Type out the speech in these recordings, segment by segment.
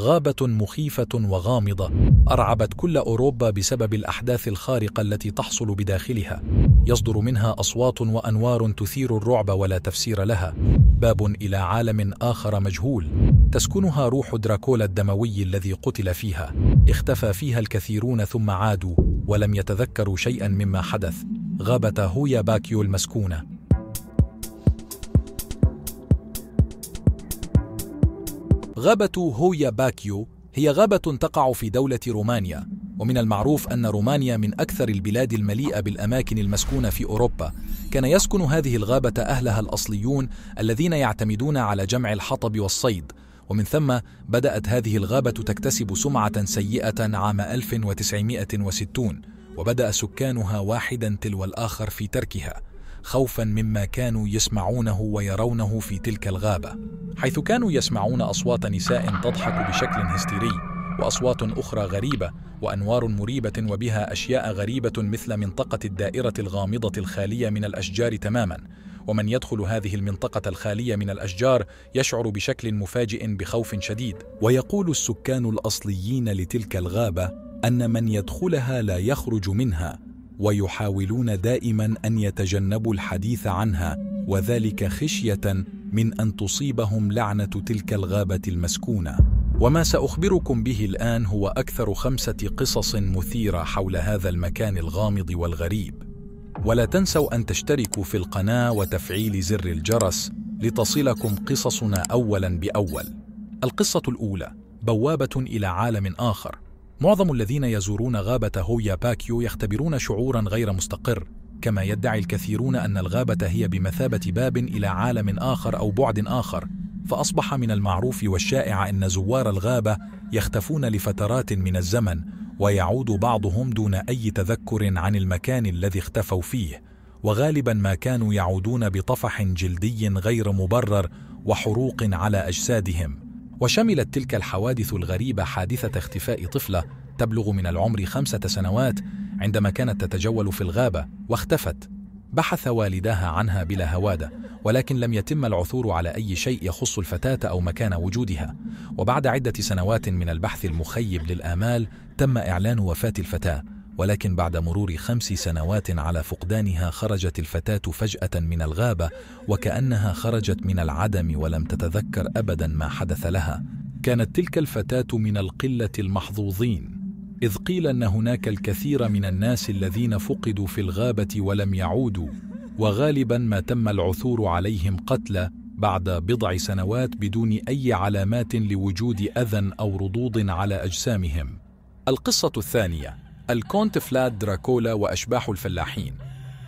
غابة مخيفة وغامضة أرعبت كل أوروبا بسبب الأحداث الخارقة التي تحصل بداخلها يصدر منها أصوات وأنوار تثير الرعب ولا تفسير لها باب إلى عالم آخر مجهول تسكنها روح دراكولا الدموي الذي قتل فيها اختفى فيها الكثيرون ثم عادوا ولم يتذكروا شيئا مما حدث غابة هويا باكيو المسكونة غابة هويا باكيو هي غابة تقع في دولة رومانيا ومن المعروف أن رومانيا من أكثر البلاد المليئة بالأماكن المسكونة في أوروبا كان يسكن هذه الغابة أهلها الأصليون الذين يعتمدون على جمع الحطب والصيد ومن ثم بدأت هذه الغابة تكتسب سمعة سيئة عام 1960 وبدأ سكانها واحدا تلو الآخر في تركها خوفا مما كانوا يسمعونه ويرونه في تلك الغابه حيث كانوا يسمعون اصوات نساء تضحك بشكل هستيري واصوات اخرى غريبه وانوار مريبه وبها اشياء غريبه مثل منطقه الدائره الغامضه الخاليه من الاشجار تماما ومن يدخل هذه المنطقة الخالية من الأشجار يشعر بشكل مفاجئ بخوف شديد. ويقول السكان الأصليين لتلك الغابة أن من يدخلها لا يخرج منها، ويحاولون دائما ان يتجنبوا الحديث عنها وذلك خشيه من ان تصيبهم لعنه تلك الغابه المسكونه وما ساخبركم به الان هو اكثر خمسه قصص مثيره حول هذا المكان الغامض والغريب ولا تنسوا ان تشتركوا في القناه وتفعيل زر الجرس لتصلكم قصصنا اولا باول القصه الاولى بوابه الى عالم اخر معظم الذين يزورون غابة هويا باكيو يختبرون شعورا غير مستقر كما يدعي الكثيرون أن الغابة هي بمثابة باب إلى عالم آخر أو بعد آخر فأصبح من المعروف والشائع أن زوار الغابة يختفون لفترات من الزمن ويعود بعضهم دون أي تذكر عن المكان الذي اختفوا فيه وغالبا ما كانوا يعودون بطفح جلدي غير مبرر وحروق على أجسادهم وشملت تلك الحوادث الغريبة حادثة اختفاء طفلة تبلغ من العمر خمسة سنوات عندما كانت تتجول في الغابة واختفت بحث والداها عنها بلا هوادة ولكن لم يتم العثور على أي شيء يخص الفتاة أو مكان وجودها وبعد عدة سنوات من البحث المخيب للآمال تم إعلان وفاة الفتاة ولكن بعد مرور خمس سنوات على فقدانها خرجت الفتاة فجأة من الغابة وكأنها خرجت من العدم ولم تتذكر أبدا ما حدث لها كانت تلك الفتاة من القلة المحظوظين إذ قيل أن هناك الكثير من الناس الذين فقدوا في الغابة ولم يعودوا وغالبا ما تم العثور عليهم قتلى بعد بضع سنوات بدون أي علامات لوجود أذى أو رضوض على أجسامهم القصة الثانية الكونت فلاد دراكولا وأشباح الفلاحين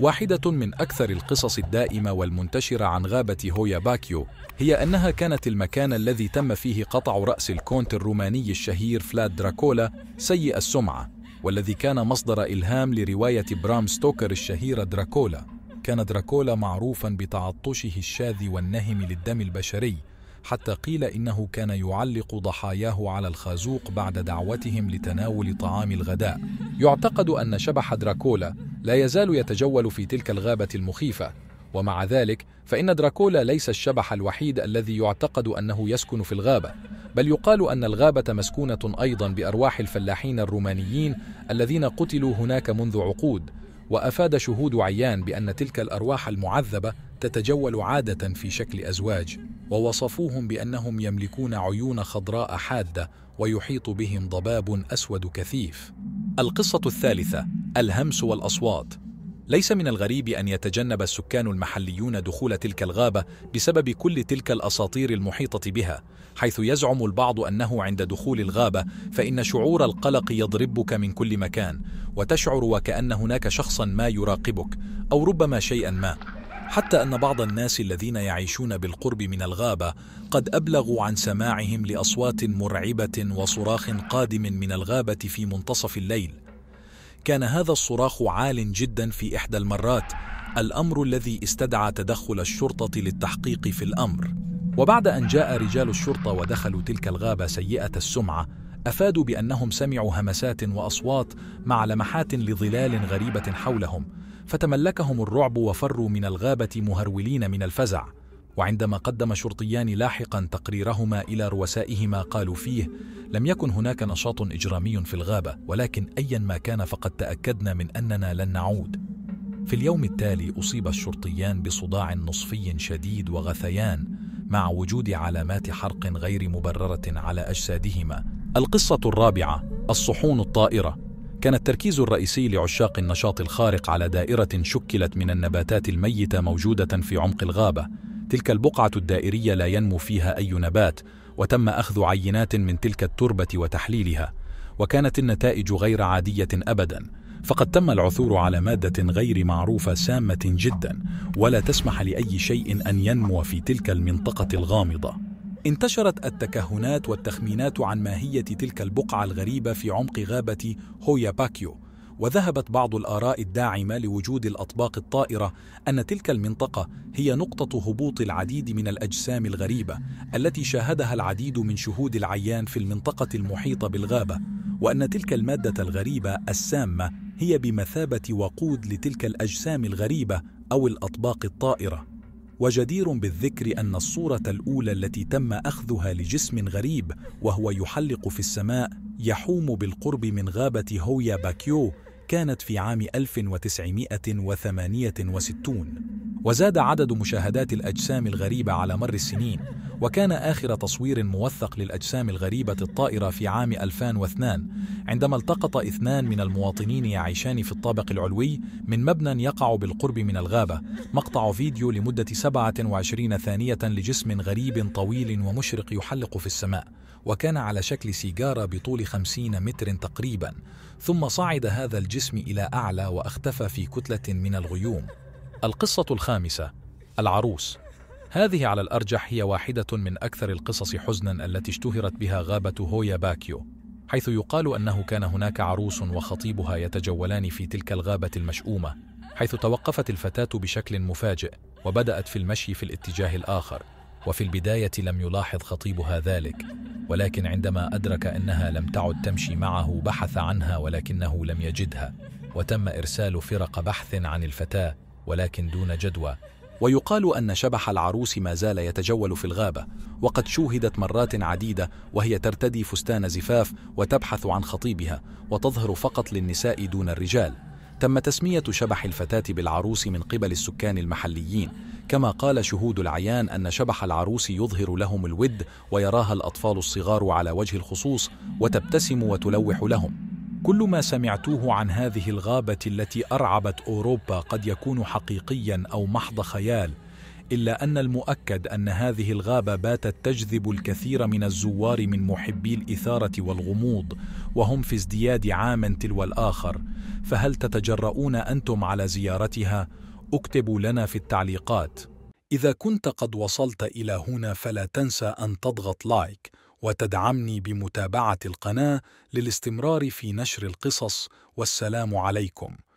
واحدة من أكثر القصص الدائمة والمنتشرة عن غابة هويا باكيو هي أنها كانت المكان الذي تم فيه قطع رأس الكونت الروماني الشهير فلاد دراكولا سيء السمعة والذي كان مصدر إلهام لرواية برام ستوكر الشهيرة دراكولا كان دراكولا معروفا بتعطشه الشاذ والنهم للدم البشري حتى قيل إنه كان يعلق ضحاياه على الخازوق بعد دعوتهم لتناول طعام الغداء يعتقد أن شبح دراكولا لا يزال يتجول في تلك الغابة المخيفة ومع ذلك فإن دراكولا ليس الشبح الوحيد الذي يعتقد أنه يسكن في الغابة بل يقال أن الغابة مسكونة أيضا بأرواح الفلاحين الرومانيين الذين قتلوا هناك منذ عقود وأفاد شهود عيان بأن تلك الأرواح المعذبة تتجول عادة في شكل أزواج ووصفوهم بانهم يملكون عيون خضراء حاده ويحيط بهم ضباب اسود كثيف القصه الثالثه الهمس والاصوات ليس من الغريب ان يتجنب السكان المحليون دخول تلك الغابه بسبب كل تلك الاساطير المحيطه بها حيث يزعم البعض انه عند دخول الغابه فان شعور القلق يضربك من كل مكان وتشعر وكان هناك شخصا ما يراقبك او ربما شيئا ما حتى أن بعض الناس الذين يعيشون بالقرب من الغابة قد أبلغوا عن سماعهم لأصوات مرعبة وصراخ قادم من الغابة في منتصف الليل كان هذا الصراخ عال جدا في إحدى المرات الأمر الذي استدعى تدخل الشرطة للتحقيق في الأمر وبعد أن جاء رجال الشرطة ودخلوا تلك الغابة سيئة السمعة أفادوا بأنهم سمعوا همسات وأصوات مع لمحات لظلال غريبة حولهم فتملكهم الرعب وفروا من الغابة مهرولين من الفزع وعندما قدم شرطيان لاحقا تقريرهما إلى رؤسائهما قالوا فيه لم يكن هناك نشاط إجرامي في الغابة ولكن أيا ما كان فقد تأكدنا من أننا لن نعود في اليوم التالي أصيب الشرطيان بصداع نصفي شديد وغثيان مع وجود علامات حرق غير مبررة على أجسادهما القصة الرابعة الصحون الطائرة كان التركيز الرئيسي لعشاق النشاط الخارق على دائرة شكلت من النباتات الميتة موجودة في عمق الغابة تلك البقعة الدائرية لا ينمو فيها أي نبات وتم أخذ عينات من تلك التربة وتحليلها وكانت النتائج غير عادية أبداً فقد تم العثور على مادة غير معروفة سامة جدا ولا تسمح لأي شيء أن ينمو في تلك المنطقة الغامضة انتشرت التكهنات والتخمينات عن ماهية تلك البقعة الغريبة في عمق غابة هويا باكيو وذهبت بعض الآراء الداعمة لوجود الأطباق الطائرة أن تلك المنطقة هي نقطة هبوط العديد من الأجسام الغريبة التي شاهدها العديد من شهود العيان في المنطقة المحيطة بالغابة وأن تلك المادة الغريبة السامة هي بمثابة وقود لتلك الأجسام الغريبة أو الأطباق الطائرة وجدير بالذكر أن الصورة الأولى التي تم أخذها لجسم غريب وهو يحلق في السماء يحوم بالقرب من غابة هويا باكيو كانت في عام 1968 وزاد عدد مشاهدات الأجسام الغريبة على مر السنين وكان آخر تصوير موثق للأجسام الغريبة الطائرة في عام 2002 عندما التقط اثنان من المواطنين يعيشان في الطابق العلوي من مبنى يقع بالقرب من الغابة مقطع فيديو لمدة 27 ثانية لجسم غريب طويل ومشرق يحلق في السماء وكان على شكل سيجارة بطول 50 متر تقريبا ثم صعد هذا الجسم الجسم إلى أعلى وأختفى في كتلة من الغيوم القصة الخامسة العروس هذه على الأرجح هي واحدة من أكثر القصص حزنا التي اشتهرت بها غابة هويا باكيو حيث يقال أنه كان هناك عروس وخطيبها يتجولان في تلك الغابة المشؤومة حيث توقفت الفتاة بشكل مفاجئ وبدأت في المشي في الاتجاه الآخر وفي البداية لم يلاحظ خطيبها ذلك ولكن عندما أدرك أنها لم تعد تمشي معه بحث عنها ولكنه لم يجدها وتم إرسال فرق بحث عن الفتاة ولكن دون جدوى ويقال أن شبح العروس ما زال يتجول في الغابة وقد شوهدت مرات عديدة وهي ترتدي فستان زفاف وتبحث عن خطيبها وتظهر فقط للنساء دون الرجال تم تسمية شبح الفتاة بالعروس من قبل السكان المحليين كما قال شهود العيان أن شبح العروس يظهر لهم الود ويراها الأطفال الصغار على وجه الخصوص وتبتسم وتلوح لهم كل ما سمعتوه عن هذه الغابة التي أرعبت أوروبا قد يكون حقيقيا أو محض خيال إلا أن المؤكد أن هذه الغابة باتت تجذب الكثير من الزوار من محبي الإثارة والغموض وهم في ازدياد عام تلو الآخر فهل تتجرؤون أنتم على زيارتها؟ اكتبوا لنا في التعليقات إذا كنت قد وصلت إلى هنا فلا تنسى أن تضغط لايك وتدعمني بمتابعة القناة للاستمرار في نشر القصص والسلام عليكم